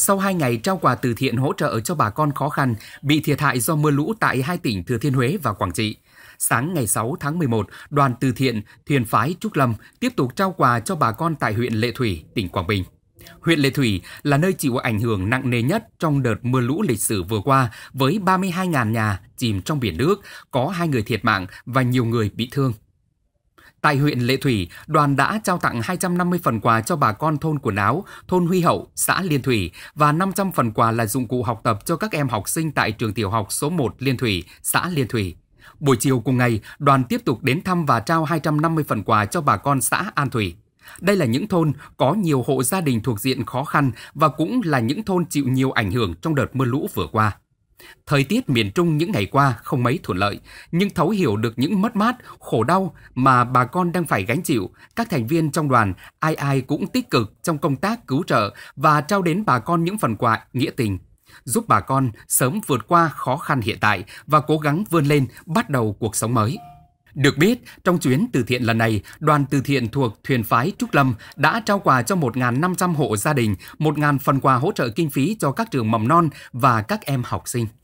sau 2 ngày trao quà từ thiện hỗ trợ cho bà con khó khăn bị thiệt hại do mưa lũ tại hai tỉnh Thừa Thiên Huế và Quảng Trị. Sáng ngày 6 tháng 11, đoàn từ thiện thuyền phái Trúc Lâm tiếp tục trao quà cho bà con tại huyện Lệ Thủy, tỉnh Quảng Bình. Huyện Lệ Thủy là nơi chịu ảnh hưởng nặng nề nhất trong đợt mưa lũ lịch sử vừa qua với 32.000 nhà chìm trong biển nước, có hai người thiệt mạng và nhiều người bị thương. Tại huyện Lệ Thủy, đoàn đã trao tặng 250 phần quà cho bà con thôn của Áo, thôn Huy Hậu, xã Liên Thủy và 500 phần quà là dụng cụ học tập cho các em học sinh tại trường tiểu học số 1 Liên Thủy, xã Liên Thủy. Buổi chiều cùng ngày, đoàn tiếp tục đến thăm và trao 250 phần quà cho bà con xã An Thủy. Đây là những thôn có nhiều hộ gia đình thuộc diện khó khăn và cũng là những thôn chịu nhiều ảnh hưởng trong đợt mưa lũ vừa qua. Thời tiết miền Trung những ngày qua không mấy thuận lợi, nhưng thấu hiểu được những mất mát, khổ đau mà bà con đang phải gánh chịu, các thành viên trong đoàn ai ai cũng tích cực trong công tác cứu trợ và trao đến bà con những phần quà nghĩa tình, giúp bà con sớm vượt qua khó khăn hiện tại và cố gắng vươn lên bắt đầu cuộc sống mới. Được biết, trong chuyến từ thiện lần này, đoàn từ thiện thuộc Thuyền Phái Trúc Lâm đã trao quà cho 1.500 hộ gia đình, 1.000 phần quà hỗ trợ kinh phí cho các trường mầm non và các em học sinh.